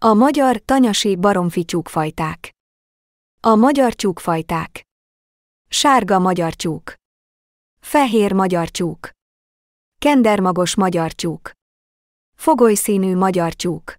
A magyar tanyasi baromfi csúkfajták. A magyar csúkfajták. Sárga magyar csúk. Fehér magyar csúk. Kendermagos magyar tyúk. Fogolyszínű magyar csúk.